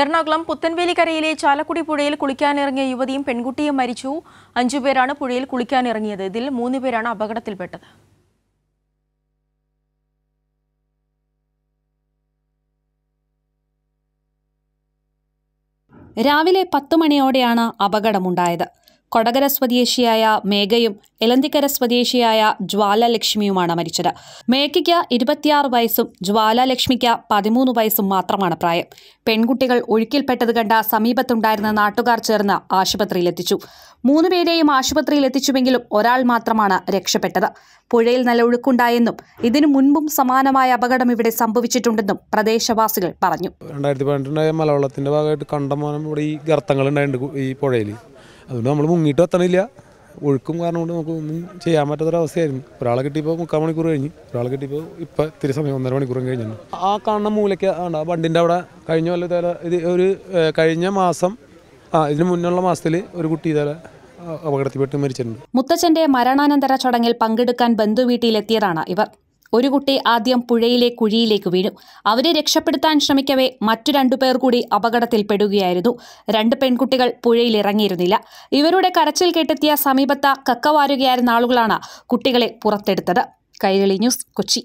എറണാകുളം പുത്തൻവേലിക്കരയിലെ ചാലക്കുടി പുഴയിൽ കുളിക്കാനിറങ്ങിയ യുവതിയും പെൺകുട്ടിയും മരിച്ചു അഞ്ചുപേരാണ് പുഴയിൽ കുളിക്കാനിറങ്ങിയത് ഇതിൽ മൂന്നുപേരാണ് അപകടത്തിൽപ്പെട്ടത് രാവിലെ പത്തു മണിയോടെയാണ് അപകടമുണ്ടായത് കൊടകര സ്വദേശിയായ മേഘയും എലന്തിക്കര സ്വദേശിയായ ജ്വാലലക്ഷ്മിയുമാണ് മരിച്ചത് മേഘയ്ക്ക് ഇരുപത്തിയാറ് വയസ്സും ജ്വാലലക്ഷ്മിക്ക് പതിമൂന്ന് വയസ്സും മാത്രമാണ് പ്രായം പെൺകുട്ടികൾ ഒഴുക്കിൽപ്പെട്ടത് കണ്ട സമീപത്തുണ്ടായിരുന്ന നാട്ടുകാർ ചേർന്ന് ആശുപത്രിയിലെത്തിച്ചു മൂന്നുപേരെയും എത്തിച്ചുവെങ്കിലും ഒരാൾ മാത്രമാണ് രക്ഷപ്പെട്ടത് പുഴയിൽ നല്ല ഒഴുക്കുണ്ടായെന്നും ഇതിനു മുൻപും സമാനമായ അപകടം ഇവിടെ സംഭവിച്ചിട്ടുണ്ടെന്നും പ്രദേശവാസികൾ പറഞ്ഞു രണ്ടായിരത്തി പന്ത്രണ്ടായ മലവെള്ളത്തിന്റെ ഭാഗമായിട്ട് കണ്ടമാനം ഇവിടെ ഈ ഗർത്തങ്ങൾ ഉണ്ടായിട്ടുണ്ട് ഈ പുഴയിൽ അതുകൊണ്ട് നമ്മൾ മുങ്ങിയിട്ട് എത്തണില്ല ഒഴുക്കും കാരണം കൊണ്ട് നമുക്ക് ഒന്നും ചെയ്യാൻ പറ്റാത്തൊരവസ്ഥയായിരുന്നു ഒരാളെ കിട്ടിയപ്പോൾ മുക്കാൽ മണിക്കൂർ കഴിഞ്ഞ് ഒരാളെ കിട്ടിയപ്പോൾ ഇപ്പം ഇത്തിരി സമയം ഒന്നര മണിക്കൂറും കഴിഞ്ഞു ആ കാണുന്ന മൂലയ്ക്ക് ആണ് ആ വണ്ടിൻ്റെ അവിടെ കഴിഞ്ഞ വല്ല തല ഇത് ഒരു കഴിഞ്ഞ മാസം ആ ഇതിന് മുന്നുള്ള മാസത്തിൽ ഒരു കുട്ടി തല അപകടത്തിൽപ്പെട്ട് മരിച്ചിട്ടുണ്ട് മുത്തച്ഛന്റെ മരണാനന്തര ചടങ്ങിൽ പങ്കെടുക്കാൻ ബന്ധുവീട്ടിയിലെത്തിയതാണ് ഇവർ ഒരു കുട്ടി ആദ്യം പുഴയിലെ കുഴിയിലേക്ക് വീണു അവരെ രക്ഷപ്പെടുത്താൻ ശ്രമിക്കവേ മറ്റു രണ്ടുപേർ കൂടി അപകടത്തിൽപ്പെടുകയായിരുന്നു രണ്ട് പെൺകുട്ടികൾ പുഴയിൽ ഇറങ്ങിയിരുന്നില്ല ഇവരുടെ കരച്ചിൽ കേട്ടെത്തിയ സമീപത്ത കക്കവാരുകയായിരുന്ന ആളുകളാണ് കുട്ടികളെ പുറത്തെടുത്തത് കൈരളി ന്യൂസ് കൊച്ചി